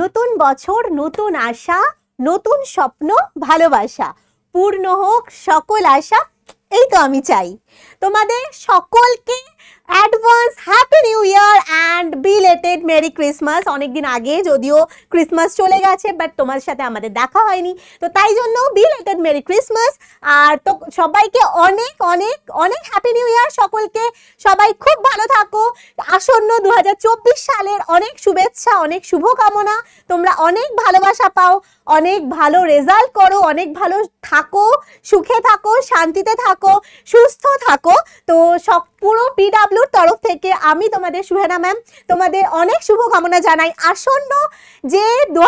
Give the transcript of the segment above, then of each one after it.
নতুন বছর নতুন আশা নতুন স্বপ্ন ভালোবাসা পূর্ণ হোক সকল আশা এই তো আমি চাই তোমাদের সকলকে advance happy new year and belated merry Christmas অনেকদিন আগে যদিও ক্রিসমাস চলে গেছে বাট তোমার সাথে আমাদের দেখা হয়নি তো তাই জন্য বিলেটেড মেরি ক্রিসমাস আর তো সবাইকে অনেক অনেক অনেক হ্যাপি নিউ ইয়ার সকলকে সবাই খুব ভালো থাকো আসন্ন দু সালের অনেক শুভেচ্ছা অনেক শুভকামনা তোমরা অনেক ভালোবাসা পাও অনেক ভালো রেজাল্ট করো অনেক ভালো থাকো সুখে থাকো শান্তিতে থাকো থাকো সুস্থ থাকো তো সব পুরো পিডাব্লিউর তরফ থেকে আমি তোমাদের সুহেনা ম্যাম তোমাদের অনেক শুভকামনা জানাই আসন্ন যে দু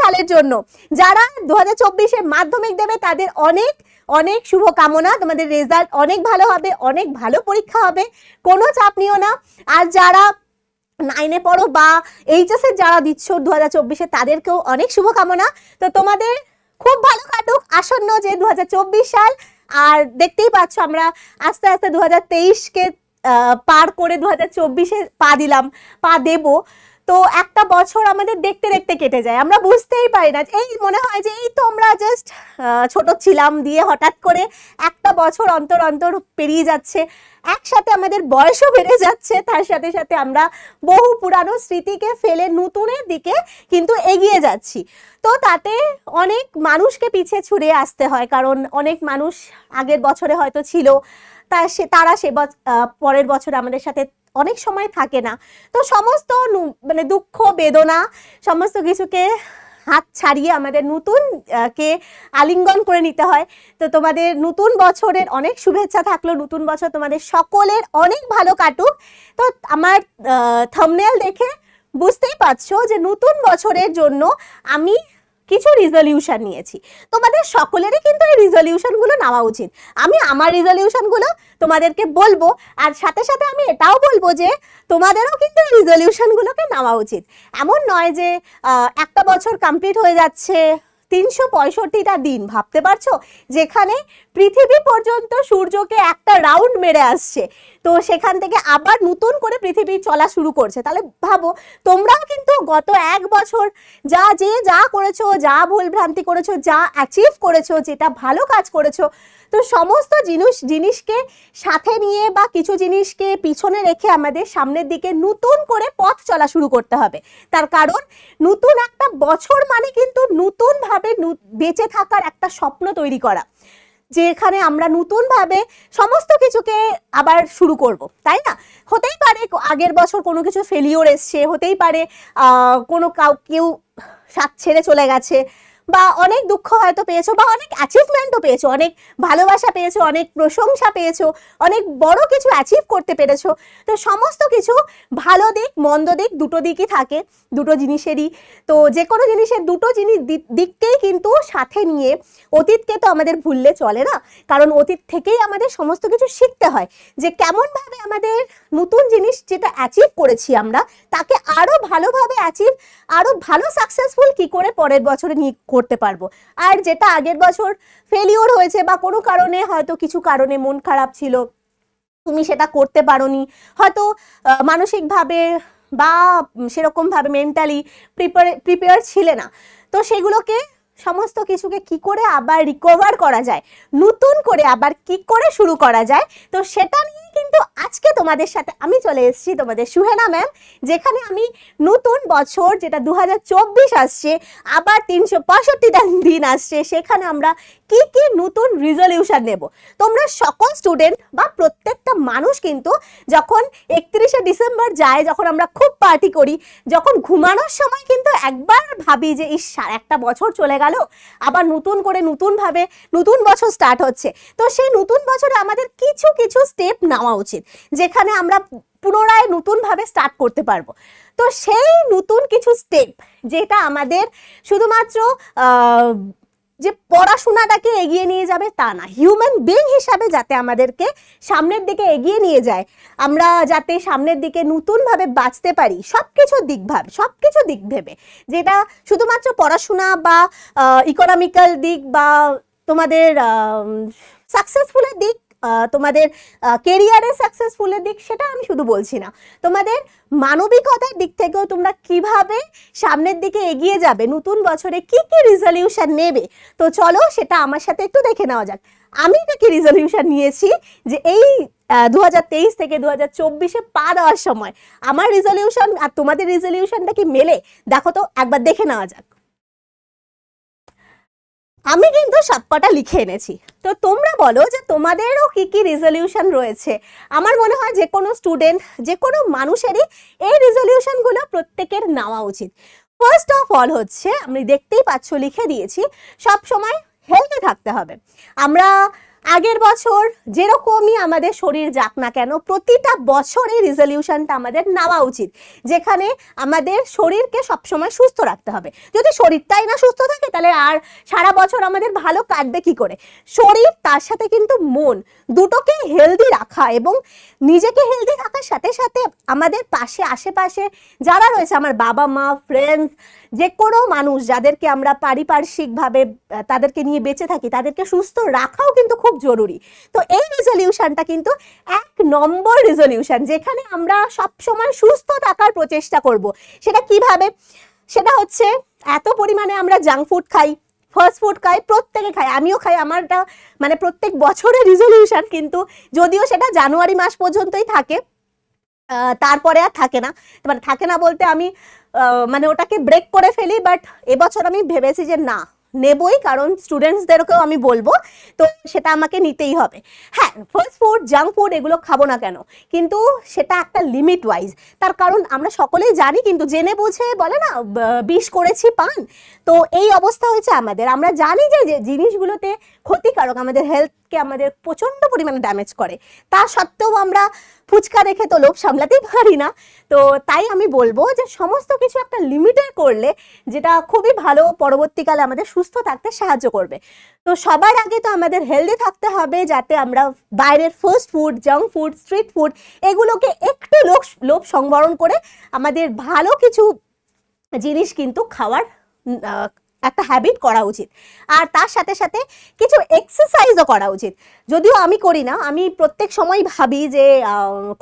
সালের জন্য যারা দু হাজার মাধ্যমিক দেবে তাদের অনেক অনেক শুভকামনা তোমাদের রেজাল্ট অনেক ভালো হবে অনেক ভালো পরীক্ষা হবে কোনো চাপ নিও না আর যারা নাইনে পড়ো বা এইচএসের যারা দিচ্ছ দু হাজার চব্বিশে তাদেরকেও অনেক শুভকামনা তো তোমাদের খুব ভালো কাটুক আসন্ন যে দু সাল আর দেখতেই পাচ্ছ আমরা আস্তে আস্তে দু হাজার তেইশকে পার করে দু হাজার চব্বিশে পা দিলাম পা দেবো তো একটা বছর আমাদের দেখতে দেখতে কেটে যায় আমরা বুঝতেই পারি না এই মনে হয় যে এই তো আমরা জাস্ট ছোট ছিলাম দিয়ে হঠাৎ করে একটা বছর অন্তর অন্তর পেরিয়ে যাচ্ছে একসাথে আমাদের বয়সও বেড়ে যাচ্ছে তার সাথে সাথে আমরা বহু পুরানো স্মৃতিকে ফেলে নতুনের দিকে কিন্তু এগিয়ে যাচ্ছি তো তাতে অনেক মানুষকে পিছিয়ে ছুড়ে আসতে হয় কারণ অনেক মানুষ আগের বছরে হয়তো ছিল তা সে তারা সে পরের বছর আমাদের সাথে অনেক সময় থাকে না তো সমস্ত মানে দুঃখ বেদনা সমস্ত কিছুকে হাত ছাড়িয়ে আমাদের নতুন কে আলিঙ্গন করে নিতে হয় তো তোমাদের নতুন বছরের অনেক শুভেচ্ছা থাকলো নতুন বছর তোমাদের সকলের অনেক ভালো কাটুক তো আমার থামনেল দেখে বুঝতেই পারছো যে নতুন বছরের জন্য আমি কিছু রিজলিউশন নিয়েছি তোমাদের সকলেরই কিন্তু এই রিজলিউশনগুলো নেওয়া উচিত আমি আমার রিজলিউশনগুলো তোমাদেরকে বলবো আর সাথে সাথে আমি এটাও বলবো যে তোমাদেরও কিন্তু এই রিজলিউশনগুলোকে নেওয়া উচিত এমন নয় যে একটা বছর কমপ্লিট হয়ে যাচ্ছে তিনশো পঁয়ষট্টিটা দিন ভাবতে পারছো যেখানে পৃথিবী পর্যন্ত সূর্যকে একটা রাউন্ড মেরে আসছে তো সেখান থেকে আবার নতুন করে পৃথিবী চলা শুরু করছে তাহলে ভাবো তোমরাও কিন্তু গত এক বছর যা যে যা করেছো যা ভুল ভ্রান্তি করেছো যা অ্যাচিভ করেছো যেটা ভালো কাজ করেছো তো সমস্ত জিনিস জিনিসকে সাথে নিয়ে বা কিছু জিনিসকে পিছনে রেখে আমাদের সামনের দিকে নতুন করে পথ চলা শুরু করতে হবে তার কারণ নতুন একটা বছর মানে কিন্তু নতুনভাবে বেঁচে থাকার একটা স্বপ্ন তৈরি করা যেখানে আমরা নতুনভাবে সমস্ত কিছুকে আবার শুরু করব তাই না হতেই পারে আগের বছর কোনো কিছু ফেলিওর এসছে হতেই পারে কোনো কাউ কেউ সাত ছেড়ে চলে গেছে বা অনেক দুঃখ হয়তো পেয়েছো বা অনেক অ্যাচিভমেন্টও পেয়েছো অনেক ভালোবাসা পেয়েছো অনেক প্রশংসা পেয়েছো অনেক বড় কিছু অ্যাচিভ করতে পেরেছো তো সমস্ত কিছু ভালো দিক মন্দ দিক দুটো দিকই থাকে দুটো জিনিসেরই তো যে কোনো জিনিসের দুটো জিনিস দিককেই কিন্তু সাথে নিয়ে অতীতকে তো আমাদের ভুললে চলে না কারণ অতীত থেকেই আমাদের সমস্ত কিছু শিখতে হয় যে কেমনভাবে আমাদের নতুন জিনিস যেটা অ্যাচিভ করেছি আমরা তাকে আরও ভালোভাবে অ্যাচিভ আরও ভালো সাকসেসফুল কি করে পরের বছরে নিয়ে করতে পারবো আর যেটা আগের বছর ফেলিওর হয়েছে বা কোনো কারণে হয়তো কিছু কারণে মন খারাপ ছিল তুমি সেটা করতে পারোনি হয়তো মানসিকভাবে বা সেরকমভাবে মেন্টালি প্রিপেয়ার প্রিপেয়ার ছিলে না তো সেগুলোকে সমস্ত কিছুকে কি করে আবার রিকভার করা যায় নতুন করে আবার কি করে শুরু করা যায় তো সেটা নিয়ে কিন্তু আজকে তোমাদের সাথে আমি চলে এসেছি তোমাদের সুহেনা ম্যাম যেখানে আমি নতুন বছর যেটা দু হাজার আসছে আবার তিনশো দিন আসছে সেখানে আমরা কি কি নতুন রিজলিউশন নেব তোমরা সকল স্টুডেন্ট বা প্রত্যেকটা মানুষ কিন্তু যখন একত্রিশে ডিসেম্বর যায় যখন আমরা খুব পার্টি করি যখন ঘুমানোর সময় কিন্তু একবার ভাবি যে ইস একটা বছর চলে গেল আবার নতুন করে নতুনভাবে নতুন বছর স্টার্ট হচ্ছে তো সেই নতুন বছরে আমাদের কিছু কিছু স্টেপ নেওয়া নেওয়া উচিত যেখানে আমরা পুনরায় নতুনভাবে স্টার্ট করতে পারবো তো সেই নতুন কিছু স্টেপ যেটা আমাদের শুধুমাত্র যে পড়াশোনাটাকে এগিয়ে নিয়ে যাবে তা না হিউম্যান বিং হিসাবে যাতে আমাদেরকে সামনের দিকে এগিয়ে নিয়ে যায় আমরা যাতে সামনের দিকে নতুনভাবে বাঁচতে পারি সব কিছু দিক ভাবে সব কিছু দিক ভেবে যেটা শুধুমাত্র পড়াশোনা বা ইকোনমিক্যাল দিক বা তোমাদের সাকসেসফুলের দিক তোমাদের কেরিয়ারে সাকসেসফুলের দিক সেটা আমি শুধু বলছি না তোমাদের মানবিকতার দিক থেকেও তোমরা কিভাবে সামনের দিকে এগিয়ে যাবে নতুন বছরে কি কি রেজলিউশন নেবে তো চলো সেটা আমার সাথে একটু দেখে নেওয়া যাক আমি কি রেজলিউশন নিয়েছি যে এই দু থেকে দু হাজার পা দেওয়ার সময় আমার রেজলিউশন আর তোমাদের রেজলিউশনটা কি মেলে দেখো তো একবার দেখে নেওয়া যাক আমি কিন্তু সবকটা লিখে এনেছি তো তোমরা বলো যে তোমাদেরও কি কি রেজলিউশন রয়েছে আমার মনে হয় যে কোনো স্টুডেন্ট যে কোনো মানুষেরই এই রেজলিউশনগুলো প্রত্যেকের নেওয়া উচিত ফার্স্ট অফ অল হচ্ছে আমি দেখতেই পাচ্ছ লিখে দিয়েছি সব সময় হেলদি থাকতে হবে আমরা আগের বছর যেরকমই আমাদের শরীর যাক না কেন প্রতিটা এই রেজলিউশনটা আমাদের নেওয়া উচিত যেখানে আমাদের শরীরকে সবসময় সুস্থ রাখতে হবে যদি শরীরটাই না সুস্থ থাকে তাহলে আর সারা বছর আমাদের ভালো কাটবে কি করে শরীর তার সাথে কিন্তু মন দুটোকে হেলদি রাখা এবং নিজেকে হেলদি থাকার সাথে সাথে আমাদের পাশে আশেপাশে যারা রয়েছে আমার বাবা মা ফ্রেন্ডস যে কোনো মানুষ যাদেরকে আমরা পারিপার্শ্বিকভাবে তাদেরকে নিয়ে বেঁচে থাকি তাদেরকে সুস্থ রাখাও কিন্তু খুব জরুরি তো এই রেজলিউশনটা কিন্তু এক নম্বর রেজলিউশন যেখানে আমরা সবসময় সুস্থ থাকার প্রচেষ্টা করব। সেটা কিভাবে সেটা হচ্ছে এত পরিমাণে আমরা জাঙ্ক ফুড খাই ফার্স্ট ফুড খাই প্রত্যেকে খাই আমিও খাই আমারটা মানে প্রত্যেক বছরের রিজলিউশন কিন্তু যদিও সেটা জানুয়ারি মাস পর্যন্তই থাকে তারপরে আর থাকে না মানে থাকে না বলতে আমি মানে ওটাকে ব্রেক করে ফেলি বাট এবছর আমি ভেবেছি যে না নেবই কারণ স্টুডেন্টসদেরকেও আমি বলবো তো সেটা আমাকে নিতেই হবে হ্যাঁ ফার্স্ট ফুড জাঙ্ক ফুড এগুলো খাবো না কেন কিন্তু সেটা একটা লিমিট ওয়াইজ তার কারণ আমরা সকলেই জানি কিন্তু জেনে বুঝে বলে না বিষ করেছি পান তো এই অবস্থা হয়েছে আমাদের আমরা জানি যে জিনিসগুলোতে ক্ষতিকারক আমাদের হেলথকে আমাদের প্রচণ্ড পরিমাণে ড্যামেজ করে তা সত্ত্বেও আমরা ফুচকা রেখে তো লোভ সামলাতেই পারি না তো তাই আমি বলবো যে সমস্ত কিছু একটা লিমিটে করলে যেটা খুবই ভালো পরবর্তীকালে আমাদের সুস্থ থাকতে সাহায্য করবে তো সবার আগে তো আমাদের হেলদি থাকতে হবে যাতে আমরা বাইরের fast food junk food street food এগুলোকে একটু লোভ লোভ সংবরণ করে আমাদের ভালো কিছু জিনিস কিন্তু খাওয়ার একটা হ্যাবিট করা উচিত আর তার সাথে সাথে কিছু এক্সারসাইজও করা উচিত যদিও আমি করি না আমি প্রত্যেক সময় ভাবি যে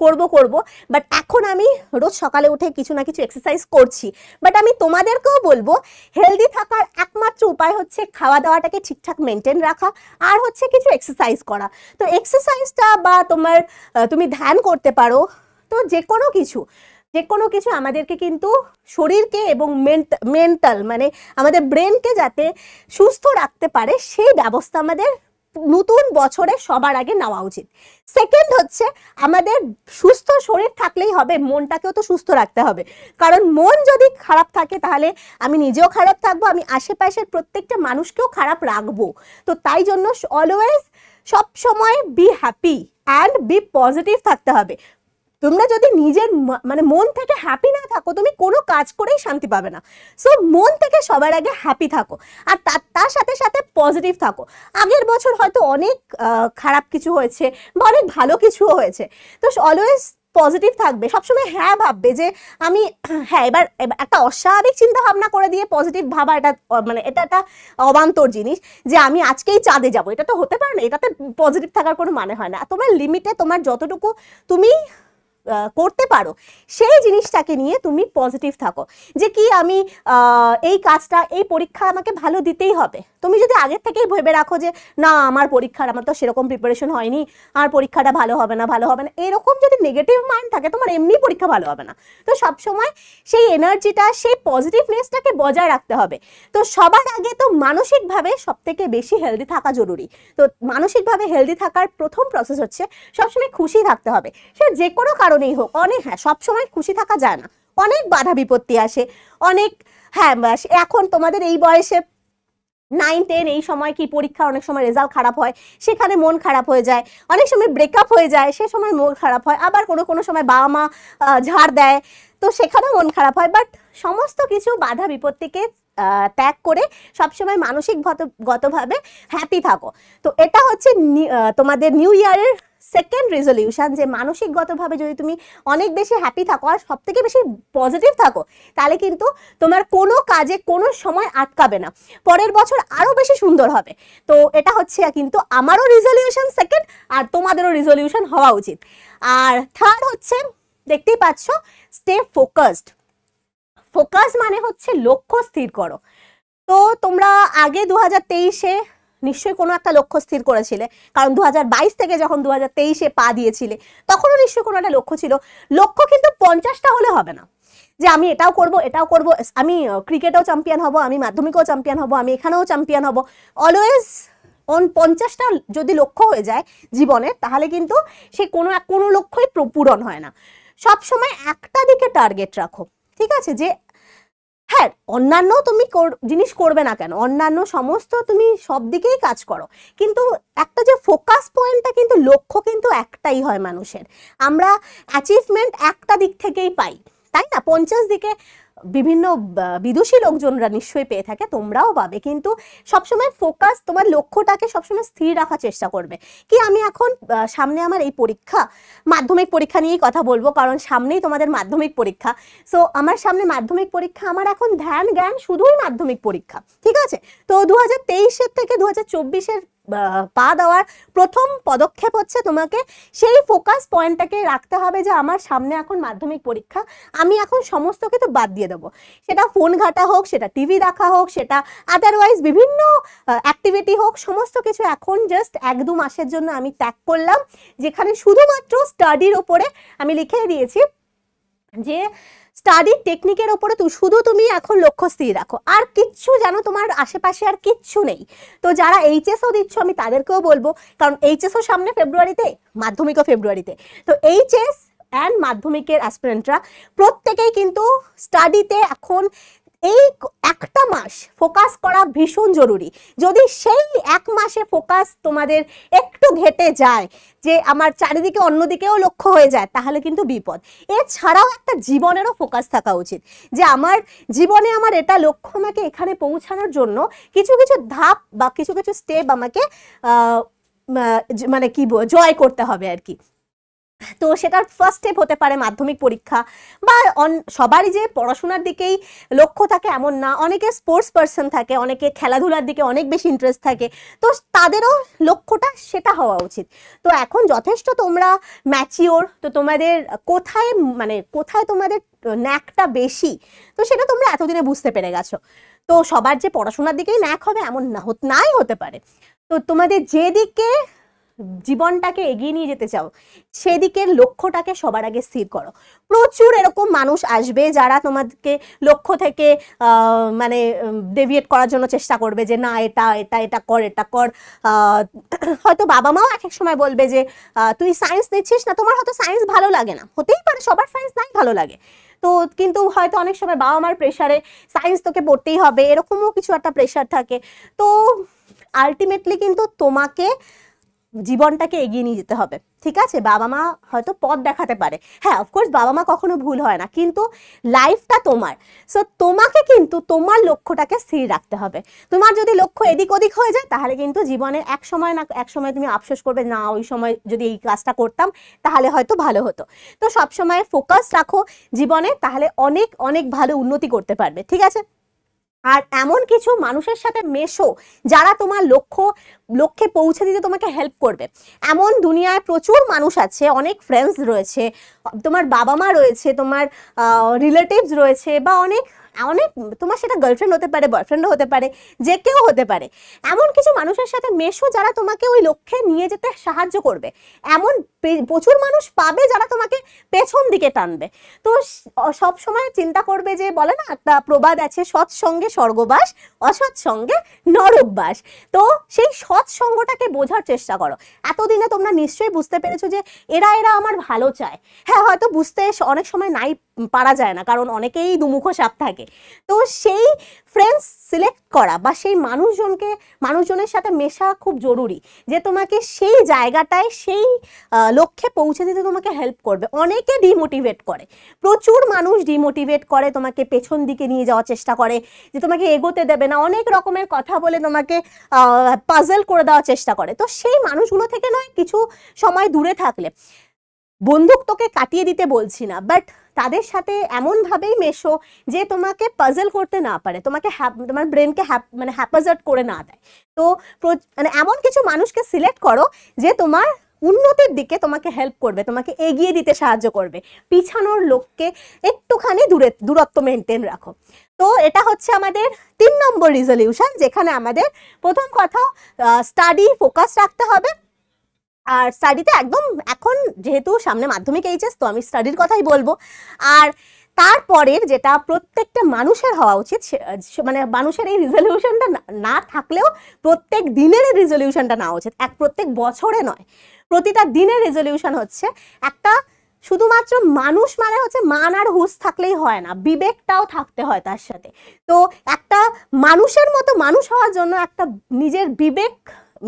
করব করব বাট এখন আমি রোজ সকালে উঠে কিছু না কিছু এক্সারসাইজ করছি বাট আমি তোমাদেরকেও বলবো হেলদি থাকার একমাত্র উপায় হচ্ছে খাওয়া দাওয়াটাকে ঠিকঠাক মেনটেন রাখা আর হচ্ছে কিছু এক্সারসাইজ করা তো এক্সারসাইজটা বা তোমার তুমি ধ্যান করতে পারো তো যে কোনো কিছু যে কোনো কিছু আমাদেরকে কিন্তু শরীরকে এবং মেন্টাল মানে আমাদের ব্রেনকে যাতে সুস্থ রাখতে পারে সেই ব্যবস্থা আমাদের নতুন বছরে সবার আগে নেওয়া উচিত সেকেন্ড হচ্ছে আমাদের সুস্থ শরীর থাকলেই হবে মনটাকেও তো সুস্থ রাখতে হবে কারণ মন যদি খারাপ থাকে তাহলে আমি নিজেও খারাপ থাকবো আমি আশেপাশের প্রত্যেকটা মানুষকেও খারাপ রাখবো তো তাই জন্য অলওয়েজ সব সময় be happy and be positive থাকতে হবে তোমরা যদি নিজের মানে মন থেকে হ্যাপি না থাকো তুমি কোনো কাজ করেই শান্তি পাবে না সো মন থেকে সবার আগে হ্যাপি থাকো আর তার সাথে সাথে পজিটিভ থাকো আগের বছর হয়তো অনেক খারাপ কিছু হয়েছে বা অনেক ভালো কিছুও হয়েছে তো অলওয়েজ পজিটিভ থাকবে সবসময় হ্যাঁ ভাববে যে আমি হ্যাঁ এবার একটা অস্বাভাবিক চিন্তা ভাবনা করে দিয়ে পজিটিভ ভাবা এটা মানে এটা একটা অবান্তর জিনিস যে আমি আজকেই চাঁদে যাব এটা তো হতে পারে না এটাতে পজিটিভ থাকার কোনো মানে হয় না তোমার লিমিটে তোমার যতটুকু তুমি করতে পারো সেই জিনিসটাকে নিয়ে তুমি পজিটিভ থাকো যে কি আমি এই কাজটা এই পরীক্ষা আমাকে ভালো দিতেই হবে তুমি যদি আগের থেকেই ভেবে রাখো যে না আমার পরীক্ষার আমার তো সেরকম প্রিপারেশন হয়নি আর পরীক্ষাটা ভালো হবে না ভালো হবে না এরকম যদি নেগেটিভ মাইন্ড থাকে তোমার এমনি পরীক্ষা ভালো হবে না তো সবসময় সেই এনার্জিটা সেই পজিটিভনেসটাকে বজায় রাখতে হবে তো সবার আগে তো মানসিকভাবে সব থেকে বেশি হেলদি থাকা জরুরি তো মানসিকভাবে হেলদি থাকার প্রথম প্রসেস হচ্ছে সবসময় খুশি থাকতে হবে সে যে কোনো কারণেই হোক অনেক হ্যাঁ সবসময় খুশি থাকা যায় না অনেক বাধা বিপত্তি আসে অনেক হ্যাঁ এখন তোমাদের এই বয়সে নাইন টেন এই সময় কি পরীক্ষা অনেক সময় রেজাল্ট খারাপ হয় সেখানে মন খারাপ হয়ে যায় অনেক সময় ব্রেকআপ হয়ে যায় সে সময় মন খারাপ হয় আবার কোনো কোনো সময় বাবা মা ঝাড় দেয় তো সেখানেও মন খারাপ হয় বাট সমস্ত কিছু বাধা বিপত্তিকে ত্যাগ করে সবসময় গতভাবে হ্যাপি থাকো তো এটা হচ্ছে তোমাদের নিউ ইয়ারের সেকেন্ড রেজলিউশন যে মানসিকগতভাবে যদি তুমি অনেক বেশি হ্যাপি থাকো আর সব থেকে বেশি পজিটিভ থাকো তাহলে কিন্তু তোমার কোনো কাজে কোনো সময় আটকাবে না পরের বছর আরও বেশি সুন্দর হবে তো এটা হচ্ছে কিন্তু আমারও রেজলিউশন সেকেন্ড আর তোমাদেরও রেজলিউশন হওয়া উচিত আর থার্ড হচ্ছে দেখতেই পাচ্ছ স্টে ফোকাসড ফোকাস মানে হচ্ছে লক্ষ্য স্থির করো তো তোমরা আগে দু হাজার তেইশে নিশ্চয়ই কোনো একটা লক্ষ্য স্থির করেছিলে কারণ দু থেকে যখন দু হাজার তেইশে পা দিয়েছিলে তখনও নিশ্চয়ই কোনো একটা লক্ষ্য ছিল লক্ষ্য কিন্তু পঞ্চাশটা হলে হবে না যে আমি এটাও করব এটাও করব আমি ক্রিকেটেও চ্যাম্পিয়ন হব আমি মাধ্যমিকেও চ্যাম্পিয়ন হব আমি এখানেও চ্যাম্পিয়ন হব অলওয়েজ অন পঞ্চাশটা যদি লক্ষ্য হয়ে যায় জীবনে তাহলে কিন্তু সে কোনো কোনো লক্ষ্যই পূরণ হয় না সবসময় একটা দিকে টার্গেট রাখো ঠিক আছে যে হ্যাঁ অন্যান্য তুমি জিনিস করবে না কেন অন্যান্য সমস্ত তুমি সব দিকেই কাজ করো কিন্তু একটা যে ফোকাস পয়েন্টটা কিন্তু লক্ষ্য কিন্তু একটাই হয় মানুষের আমরা অ্যাচিভমেন্ট একটা দিক থেকেই পাই তাই না পঞ্চাশ দিকে বিভিন্ন বিদুষী লোকজনরা নিশ্চয়ই পেয়ে থাকে তোমরাও পাবে কিন্তু সবসময় ফোকাস তোমার লক্ষ্যটাকে সবসময় স্থির রাখার চেষ্টা করবে কি আমি এখন সামনে আমার এই পরীক্ষা মাধ্যমিক পরীক্ষা নিয়েই কথা বলবো কারণ সামনেই তোমাদের মাধ্যমিক পরীক্ষা সো আমার সামনে মাধ্যমিক পরীক্ষা আমার এখন ধ্যান জ্ঞান শুধুই মাধ্যমিক পরীক্ষা ঠিক আছে তো দু হাজার থেকে দু হাজার চব্বিশের পা দেওয়ার প্রথম পদক্ষেপ হচ্ছে তোমাকে সেই ফোকাস পয়েন্টটাকে রাখতে হবে যে আমার সামনে এখন মাধ্যমিক পরীক্ষা আমি এখন সমস্ত কিছু বাদ দিয়ে দেবো সেটা ফোন ঘাটা হোক সেটা টিভি দেখা হোক সেটা আদারওয়াইজ বিভিন্ন অ্যাক্টিভিটি হোক সমস্ত কিছু এখন জাস্ট এক দু মাসের জন্য আমি ত্যাগ করলাম যেখানে শুধুমাত্র স্টাডির ওপরে আমি লিখে দিয়েছি যে স্টাডির টেকনিকের ওপরে তুমি শুধু তুমি এখন লক্ষ্য স্থির রাখো আর কিচ্ছু জানো তোমার আশেপাশে আর কিচ্ছু নেই তো যারা এইচএসও দিচ্ছ আমি তাদেরকেও বলবো কারণ এইচএসও সামনে ফেব্রুয়ারিতে মাধ্যমিকও ফেব্রুয়ারিতে তো এইচএস অ্যান্ড মাধ্যমিকের অ্যাসপিরেন্টরা প্রত্যেকেই কিন্তু স্টাডিতে এখন এই একটা মাস ফোকাস করা ভীষণ জরুরি যদি সেই এক মাসে ফোকাস তোমাদের একটু ঘেটে যায় যে আমার চারিদিকে অন্যদিকেও লক্ষ্য হয়ে যায় তাহলে কিন্তু বিপদ এছাড়াও একটা জীবনেরও ফোকাস থাকা উচিত যে আমার জীবনে আমার এটা লক্ষ্য আমাকে এখানে পৌঁছানোর জন্য কিছু কিছু ধাপ বা কিছু কিছু স্টেপ আমাকে মানে কি জয় করতে হবে আর কি তো সেটার ফার্স্ট স্টেপ হতে পারে মাধ্যমিক পরীক্ষা বা সবারই যে পড়াশোনার দিকেই লক্ষ্য থাকে এমন না অনেকে স্পোর্টস পার্সন থাকে অনেকে খেলাধুলার দিকে অনেক বেশি ইন্টারেস্ট থাকে তো তাদেরও লক্ষ্যটা সেটা হওয়া উচিত তো এখন যথেষ্ট তোমরা ম্যাচিওর তো তোমাদের কোথায় মানে কোথায় তোমাদের ন্যাকটা বেশি তো সেটা তোমরা এতদিনে বুঝতে পেরে গেছো তো সবার যে পড়াশোনার দিকেই ন্যাক হবে এমন না নাই হতে পারে তো তোমাদের যেদিকে জীবনটাকে এগিয়ে নিয়ে যেতে চাও সেদিকের লক্ষ্যটাকে সবার আগে স্থির করো প্রচুর এরকম মানুষ আসবে যারা তোমাদেরকে লক্ষ্য থেকে মানে ডেভিয়েট করার জন্য চেষ্টা করবে যে না এটা এটা এটা কর এটা কর হয়তো বাবা মাও এক এক সময় বলবে যে তুই সায়েন্স নিচ্ছিস না তোমার হয়তো সায়েন্স ভালো লাগে না হতেই পারে সবার সায়েন্স নাই ভালো লাগে তো কিন্তু হয়তো অনেক সময় বাবা মার প্রেশারে সায়েন্স তোকে পড়তেই হবে এরকমও কিছু একটা প্রেশার থাকে তো আলটিমেটলি কিন্তু তোমাকে জীবনটাকে এগিয়ে নিয়ে যেতে হবে ঠিক আছে বাবা মা হয়তো পথ দেখাতে পারে হ্যাঁ অফকোর্স বাবা মা কখনো ভুল হয় না কিন্তু লাইফটা তোমার সো তোমাকে কিন্তু তোমার লক্ষ্যটাকে স্থির রাখতে হবে তোমার যদি লক্ষ্য এদিক ওদিক হয়ে যায় তাহলে কিন্তু জীবনে এক সময় না এক সময় তুমি আফসোস করবে না ওই সময় যদি এই কাজটা করতাম তাহলে হয়তো ভালো হতো তো সবসময় ফোকাস রাখো জীবনে তাহলে অনেক অনেক ভালো উন্নতি করতে পারবে ঠিক আছে আর এমন কিছু মানুষের সাথে মেশো যারা তোমার লক্ষ্য লক্ষ্যে পৌঁছে দিতে তোমাকে হেল্প করবে এমন দুনিয়ায় প্রচুর মানুষ আছে অনেক ফ্রেন্ডস রয়েছে তোমার বাবা মা রয়েছে তোমার রিলেটিভস রয়েছে বা অনেক অনেক তোমার সেটা গার্লফ্রেন্ড হতে পারে বয়ফ্রেন্ডও হতে পারে যে কেউ হতে পারে এমন কিছু মানুষের সাথে মেশো যারা তোমাকে ওই লক্ষ্যে নিয়ে যেতে সাহায্য করবে এমন প্রচুর মানুষ পাবে যারা তোমাকে পেছন দিকে টানবে তো সব সময় চিন্তা করবে যে বলে না একটা প্রবাদ আছে সৎসঙ্গে স্বর্গবাস অসৎসঙ্গে নরববাস তো সেই সৎসঙ্গটাকে বোঝার চেষ্টা করো এতদিনে তোমরা নিশ্চয়ই বুঝতে পেরেছো যে এরা এরা আমার ভালো চায় হ্যাঁ হয়তো বুঝতে অনেক সময় নাই পারা যায় না কারণ অনেকেই দুমুখো সাপ থাকে তো সেই ফ্রেন্ডস সিলেক্ট করা বা সেই মানুষজনকে মানুষজনের সাথে মেশা খুব জরুরি যে তোমাকে সেই জায়গাটায় সেই লক্ষ্যে পৌঁছে দিতে তোমাকে হেল্প করবে অনেকে ডিমোটিভেট করে প্রচুর মানুষ ডিমোটিভেট করে তোমাকে পেছন দিকে নিয়ে যাওয়ার চেষ্টা করে যে তোমাকে এগোতে দেবে না অনেক রকমের কথা বলে তোমাকে পাজল করে দেওয়ার চেষ্টা করে তো সেই মানুষগুলো থেকে নয় কিছু সময় দূরে থাকলে বন্দুক তোকে কাটিয়ে দিতে বলছি না বাট তাদের সাথে এমনভাবেই মেশো যে তোমাকে পাজল করতে না পারে তোমাকে তোমার ব্রেনকে মানে হ্যাপাজার্ট করে না দেয় তো মানে এমন কিছু মানুষকে সিলেক্ট করো যে তোমার উন্নতির দিকে তোমাকে হেল্প করবে তোমাকে এগিয়ে দিতে সাহায্য করবে পিছানোর লোককে একটুখানি দূরে দূরত্ব মেনটেন রাখো তো এটা হচ্ছে আমাদের তিন নম্বর রিজলিউশন যেখানে আমাদের প্রথম কথা স্টাডি ফোকাস রাখতে হবে আর স্টাডিতে একদম এখন যেহেতু সামনে মাধ্যমিক এইচএস তো আমি স্টাডির কথাই বলবো আর তারপরের যেটা প্রত্যেকটা মানুষের হওয়া উচিত মানে মানুষের এই রিজলিউশনটা না থাকলেও প্রত্যেক দিনের রিজলিউশনটা নেওয়া উচিত এক প্রত্যেক বছরে নয় প্রতিটা দিনের রেজলিউশন হচ্ছে একটা শুধুমাত্র মানুষ মানে হচ্ছে মান আর হুশ থাকলেই হয় না বিবেকটাও থাকতে হয় তার সাথে তো একটা মানুষের মতো মানুষ হওয়ার জন্য একটা নিজের বিবেক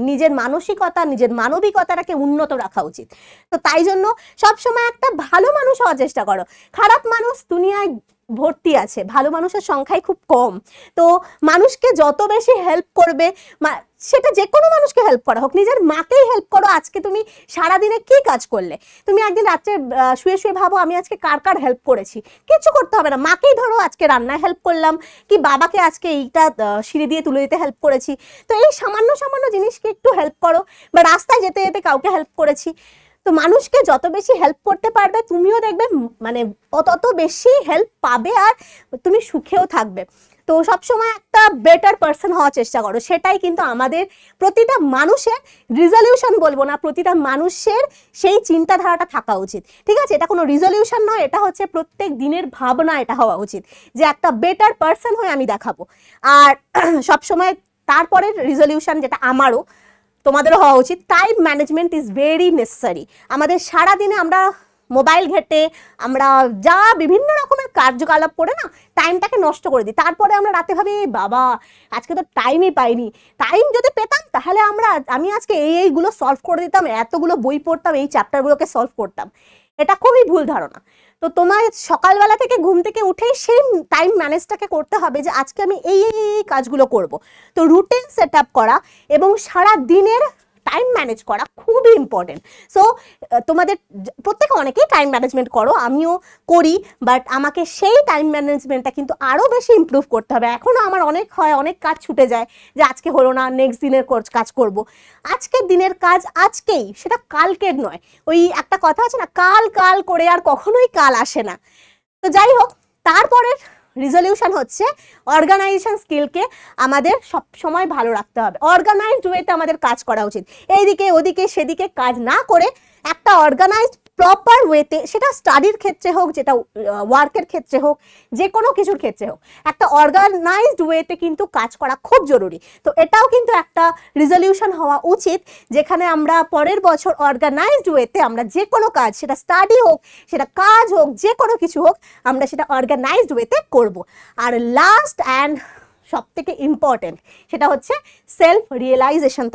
নিজের মানসিকতা নিজের মানবিকতাটাকে উন্নত রাখা উচিত তো তাই জন্য সবসময় একটা ভালো মানুষ হওয়ার চেষ্টা করো খারাপ মানুষ দুনিয়ায় ভর্তি আছে ভালো মানুষের সংখ্যাই খুব কম তো মানুষকে যত বেশি হেল্প করবে সেটা যে কোনো মানুষকে হেল্প করা হোক নিজের মাকেই হেল্প করো আজকে তুমি সারাদিনে কি কাজ করলে তুমি একদিন রাত্রে শুয়ে শুয়ে ভাবো আমি আজকে কার কার হেল্প করেছি কিছু করতে হবে না মাকেই ধরো আজকে রান্নায় হেল্প করলাম কি বাবাকে আজকে এইটা সিঁড়ি দিয়ে তুলে দিতে হেল্প করেছি তো এই সামান্য সামান্য জিনিসকে একটু হেল্প করো বা রাস্তায় যেতে যেতে কাউকে হেল্প করেছি তো মানুষকে যত বেশি হেল্প করতে পারবে তুমিও দেখবে মানে তত বেশি হেল্প পাবে আর তুমি সুখেও থাকবে তো সবসময় একটা বেটার পার্সন হওয়ার চেষ্টা করো সেটাই কিন্তু আমাদের প্রতিটা মানুষের রিজলিউশন বলবো না প্রতিটা মানুষের সেই চিন্তাধারাটা থাকা উচিত ঠিক আছে এটা কোনো রিজলিউশন নয় এটা হচ্ছে প্রত্যেক দিনের ভাবনা এটা হওয়া উচিত যে একটা বেটার পার্সন হয়ে আমি দেখাবো আর সবসময় তারপরের রিজলিউশন যেটা আমারও তোমাদের হওয়া উচিত time management is very necessary আমাদের সারা দিনে আমরা মোবাইল ঘেটে আমরা যা বিভিন্ন রকমের কার্যকলাপ করে না টাইমটাকে নষ্ট করে দিই তারপরে আমরা রাতে ভাবি বাবা আজকে তো টাইমই পাইনি টাইম যদি পেতাম তাহলে আমরা আমি আজকে এই এইগুলো সলভ করে দিতাম এতগুলো বই পড়তাম এই চ্যাপ্টারগুলোকে সলভ করতাম এটা খুবই ভুল ধারণা তো তোমার সকালবেলা থেকে ঘুম থেকে উঠেই সেই টাইম ম্যানেজটাকে করতে হবে যে আজকে আমি এই এই কাজগুলো করব তো রুটিন সেট করা এবং সারা দিনের টাইম ম্যানেজ করা খুবই ইম্পর্টেন্ট সো তোমাদের প্রত্যেকে অনেকেই টাইম ম্যানেজমেন্ট করো আমিও করি বাট আমাকে সেই টাইম ম্যানেজমেন্টটা কিন্তু আরও বেশি ইম্প্রুভ করতে হবে এখনও আমার অনেক হয় অনেক কাজ ছুটে যায় যে আজকে হলো না নেক্সট দিনের কাজ করব। আজকের দিনের কাজ আজকেই সেটা কালকের নয় ওই একটা কথা আছে না কাল কাল করে আর কখনোই কাল আসে না তো যাই হোক তারপরের রিজলিউশন হচ্ছে অর্গানাইজেশন স্কিলকে আমাদের সব সময় ভালো রাখতে হবে অর্গানাইজড ওয়েতে আমাদের কাজ করা উচিত এইদিকে ওদিকে সেদিকে কাজ না করে একটা অর্গানাইজড প্রপার ওয়েতে সেটা স্টাডির ক্ষেত্রে হোক যেটা ওয়ার্কের ক্ষেত্রে হোক যে কোনো কিছুর ক্ষেত্রে হোক একটা অর্গানাইজড ওয়েতে কিন্তু কাজ করা খুব জরুরি তো এটাও কিন্তু একটা রিজলিউশন হওয়া উচিত যেখানে আমরা পরের বছর অর্গানাইজড ওয়েতে আমরা যে কোনো কাজ সেটা স্টাডি হোক সেটা কাজ হোক যে কোনো কিছু হোক আমরা সেটা অর্গানাইজড ওয়েতে করব আর লাস্ট অ্যান্ড সব থেকে ইম্পর্ট্যান্ট সেটা হচ্ছে সেলফ রিয়েলাইজেশন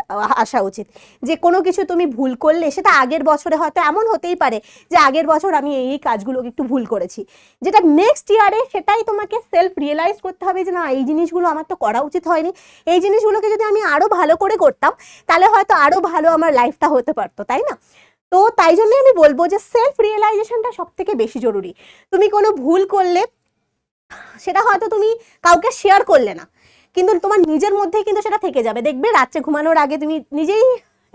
আসা উচিত যে কোনো কিছু তুমি ভুল করলে সেটা আগের বছরে হয়তো এমন হতেই পারে যে আগের বছর আমি এই কাজগুলোকে একটু ভুল করেছি যেটা নেক্সট ইয়ারে সেটাই তোমাকে সেলফ রিয়েলাইজ করতে হবে যে না এই জিনিসগুলো আমার তো করা উচিত হয়নি এই জিনিসগুলোকে যদি আমি আরও ভালো করে করতাম তাহলে হয়তো আরও ভালো আমার লাইফটা হতে পারতো তাই না তো তাই জন্যই আমি বলবো যে সেলফ রিয়েলাইজেশনটা সব থেকে বেশি জরুরি তুমি কোনো ভুল করলে সেটা হয়তো তুমি কাউকে শেয়ার করলে না কিন্তু তোমার নিজের মধ্যেই কিন্তু সেটা থেকে যাবে দেখবে রাত্রে ঘুমানোর আগে তুমি নিজেই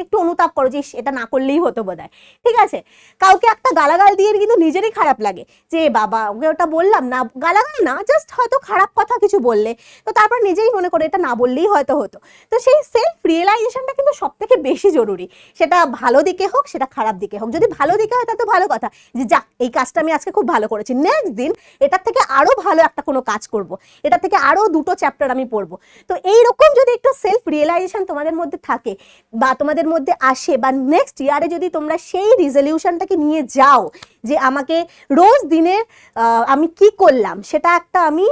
একটু অনুতাপ করো যে এটা না করলেই হতো বোধ ঠিক আছে কাউকে একটা গালাগাল দিয়ে কিন্তু নিজেরই খারাপ লাগে যে বাবা ওকে ওটা বললাম না গালাগাল না জাস্ট হয়তো খারাপ কথা কিছু বললে তো তারপর নিজেই মনে করে এটা না বললেই হয়তো হতো তো সেই সেলফ রিয়েলাইজেশনটা কিন্তু সব থেকে বেশি জরুরি সেটা ভালো দিকে হোক সেটা খারাপ দিকে হোক যদি ভালো দিকে হয় তা তো ভালো কথা যে যাক এই কাজটা আমি আজকে খুব ভালো করেছি নেক্সট দিন এটার থেকে আরও ভালো একটা কোনো কাজ করব। এটা থেকে আরও দুটো চ্যাপ্টার আমি পড়বো তো এইরকম যদি একটু সেলফ রিয়েলাইজেশন তোমাদের মধ্যে থাকে বা তোমাদের মধ্যে আসে বা নেক্সট ইয়ারে যদি তোমরা সেই রিজলিউশনটাকে নিয়ে যাও যে আমাকে রোজ দিনের আমি কি করলাম সেটা একটা আমি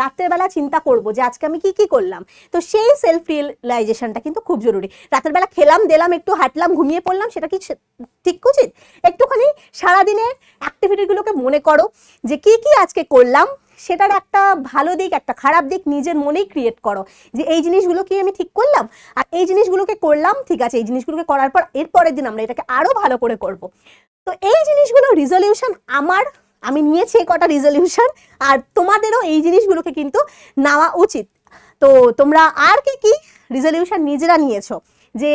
রাতের বেলা চিন্তা করব যে আজকে আমি কি কি করলাম তো সেই সেলফ রিয়েলাইজেশনটা কিন্তু খুব জরুরি রাতের বেলা খেলাম দিলাম একটু হাঁটলাম ঘুমিয়ে পড়লাম সেটা কি ঠিক উচিত একটুখানি সারাদিনের অ্যাক্টিভিটিগুলোকে মনে করো যে কি কি আজকে করলাম সেটার একটা ভালো দিক একটা খারাপ দিক নিজের মনেই ক্রিয়েট করো যে এই জিনিসগুলো কি আমি ঠিক করলাম আর এই জিনিসগুলোকে করলাম ঠিক আছে এই জিনিসগুলোকে করার পর এর পরের দিন আমরা এটাকে আরও ভালো করে করব তো এই জিনিসগুলো রিজলিউশন আমার আমি নিয়েছি এই কটা রিজলিউশন আর তোমাদেরও এই জিনিসগুলোকে কিন্তু নেওয়া উচিত তো তোমরা আর কি কি রিজলিউশন নিজেরা নিয়েছো যে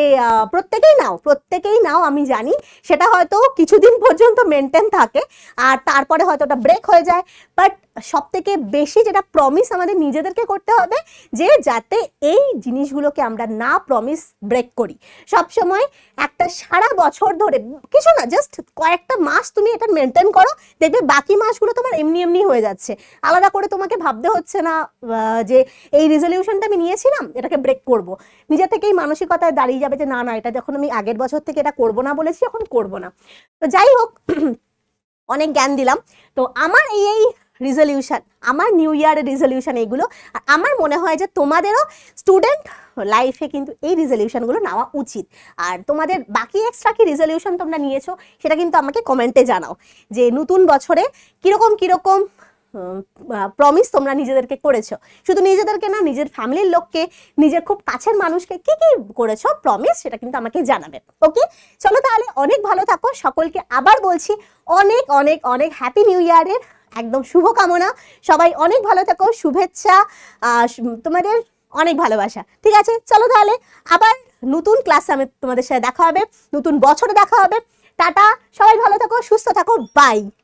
প্রত্যেকেই নাও প্রত্যেকেই নাও আমি জানি সেটা হয়তো কিছুদিন পর্যন্ত মেনটেন থাকে আর তারপরে হয়তো ওটা ব্রেক হয়ে যায় বাট সব থেকে বেশি যেটা প্রমিস আমাদের নিজেদেরকে করতে হবে যে যাতে এই জিনিসগুলোকে আমরা না প্রমিস ব্রেক করি সব সময় একটা সারা বছর ধরে কিছু না জাস্ট কয়েকটা মাস তুমি এটা মেনটেন করো দেখবে বাকি মাসগুলো তোমার এমনি এমনি হয়ে যাচ্ছে আলাদা করে তোমাকে ভাবতে হচ্ছে না যে এই রেজলিউশনটা আমি নিয়েছিলাম এটাকে ব্রেক করব। নিজে থেকেই মানসিকতায় দাঁড়িয়ে যাবে যে না না এটা যখন আমি আগের বছর থেকে এটা করব না বলেছি এখন করব না তো যাই হোক অনেক জ্ঞান দিলাম তো আমার এই এই রিজলিউশান আমার নিউ ইয়ারের রিজলিউশান এইগুলো আর আমার মনে হয় যে তোমাদেরও স্টুডেন্ট লাইফে কিন্তু এই রিজলিউশানগুলো নেওয়া উচিত আর তোমাদের বাকি এক্সট্রা কি রিজলিউশান তোমরা নিয়েছো সেটা কিন্তু আমাকে কমেন্টে জানাও যে নতুন বছরে কীরকম কীরকম প্রমিস তোমরা নিজেদেরকে করেছো শুধু নিজেদেরকে না নিজের ফ্যামিলির লোককে নিজের খুব কাছের মানুষকে কি কি করেছো প্রমিস সেটা কিন্তু আমাকে জানাবে ওকে চলো তাহলে অনেক ভালো থাকো সকলকে আবার বলছি অনেক অনেক অনেক হ্যাপি নিউ ইয়ারের একদম শুভকামনা সবাই অনেক ভালো থাকো শুভেচ্ছা তোমাদের অনেক ভালোবাসা ঠিক আছে চলো তাহলে আবার নতুন ক্লাসে আমি তোমাদের সাথে দেখা হবে নতুন বছরে দেখা হবে টাটা সবাই ভালো থাকো সুস্থ থাকো বাই